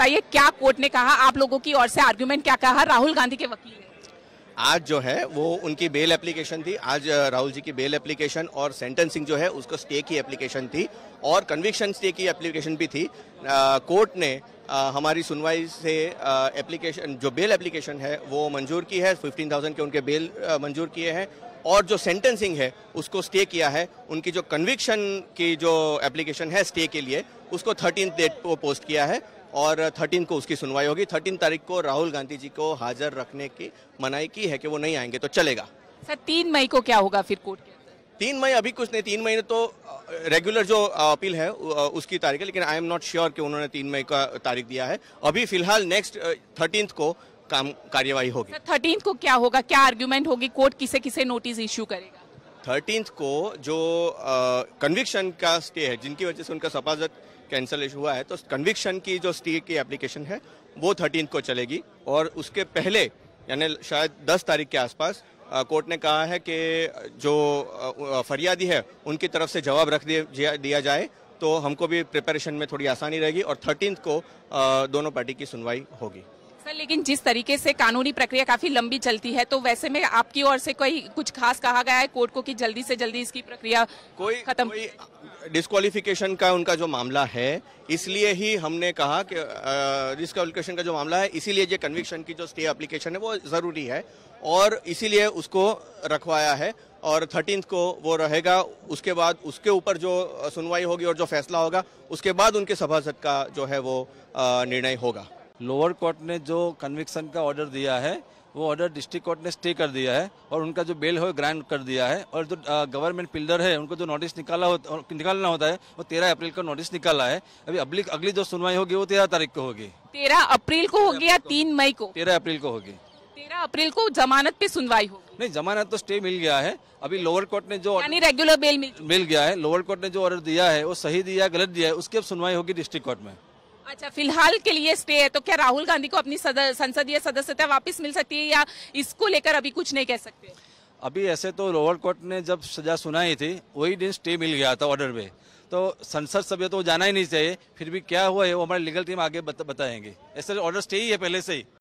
बताइए क्या कोर्ट ने कहा आप लोगों की ओर से आर्ग्यूमेंट क्या कहा राहुल गांधी के वकील आज जो है वो उनकी बेल एप्लीकेशन थी आज राहुल जी की बेल एप्लीकेशन और सेंटेंसिंग जो है उसको स्टे की एप्लीकेशन थी और कन्विक्शन स्टे की एप्लीकेशन भी थी आ, कोर्ट ने आ, हमारी सुनवाई से एप्लीकेशन जो बेल एप्लीकेशन है वो मंजूर की है 15,000 के उनके बेल मंजूर किए हैं और जो सेंटेंसिंग है उसको स्टे किया है उनकी जो कन्विक्शन की जो एप्लीकेशन है स्टे के लिए उसको थर्टीन डेट को पोस्ट किया है और 13 को उसकी सुनवाई होगी 13 तारीख को राहुल गांधी जी को हाजिर रखने की मनाई की है कि वो नहीं आएंगे तो चलेगा सर तीन मई को क्या होगा फिर कोर्ट के तीन मई अभी कुछ नहीं तीन मई तो रेगुलर जो अपील है उसकी तारीख है लेकिन आई एम नॉट श्योर कि उन्होंने तीन मई का तारीख दिया है अभी फिलहाल नेक्स्ट थर्टीन को काम कार्यवाही होगी थर्टीन को क्या होगा क्या आर्ग्यूमेंट होगी कोर्ट किसे किसे नोटिस इश्यू करेगा थर्टीन को जो कन्विक्शन का स्टे है जिनकी वजह से उनका सफाजत कैंसल हुआ है तो कन्विक्शन की जो स्टे की एप्लीकेशन है वो थर्टीन को चलेगी और उसके पहले यानी शायद दस तारीख के आसपास कोर्ट ने कहा है कि जो फरियादी है उनकी तरफ से जवाब रख दिया जाए तो हमको भी प्रिपरेशन में थोड़ी आसानी रहेगी और थर्टीन को दोनों पार्टी की सुनवाई होगी सर लेकिन जिस तरीके से कानूनी प्रक्रिया काफी लंबी चलती है तो वैसे में आपकी ओर से कोई कुछ खास कहा गया है कोर्ट को कि जल्दी से जल्दी इसकी प्रक्रिया कोई खत्म कोई डिस्कालिफिकेशन का उनका जो मामला है इसलिए ही हमने कहा कि डिस्कालिफिकेशन का जो मामला है इसीलिए ये कन्विक्शन की जो स्टे एप्लीकेशन है वो जरूरी है और इसीलिए उसको रखवाया है और थर्टीन को वो रहेगा उसके बाद उसके ऊपर जो सुनवाई होगी और जो फैसला होगा उसके बाद उनके सभासद का जो है वो निर्णय होगा लोअर कोर्ट ने जो कन्विक्सन का ऑर्डर दिया है वो ऑर्डर डिस्ट्रिक्ट कोर्ट ने स्टे कर दिया है और उनका जो बेल है वो ग्रांट कर दिया है और जो गवर्नमेंट पिल्डर है उनको जो नोटिस निकाला होता निकालना होता है वो तेरह अप्रैल को नोटिस निकाला है अभी अगली अगली जो सुनवाई होगी वो तेरह तारीख को होगी तेरह अप्रैल को होगी या तीन मई को तेरह अप्रैल को होगी तेरह अप्रैल को जमानत पे सुनवाई हो नहीं जमानत तो स्टे मिल गया है अभी लोअर कोर्ट ने जो यानी रेगुलर बेल मिल गया है लोअर कोर्ट ने जो ऑर्डर दिया है वो सही दिया गलत दिया है उसकी अब सुनवाई होगी डिस्ट्रिक्ट कोर्ट में अच्छा फिलहाल के लिए स्टे है तो क्या राहुल गांधी को अपनी संसदीय सदस्यता वापस मिल सकती है या इसको लेकर अभी कुछ नहीं कह सकते अभी ऐसे तो लोअर कोर्ट ने जब सजा सुनाई थी वही दिन स्टे मिल गया था ऑर्डर में तो संसद सभ्य तो जाना ही नहीं चाहिए फिर भी क्या हुआ है वो हमारी लीगल टीम आगे बत, बताएंगे ऐसे ऑर्डर स्टे ही है पहले से ही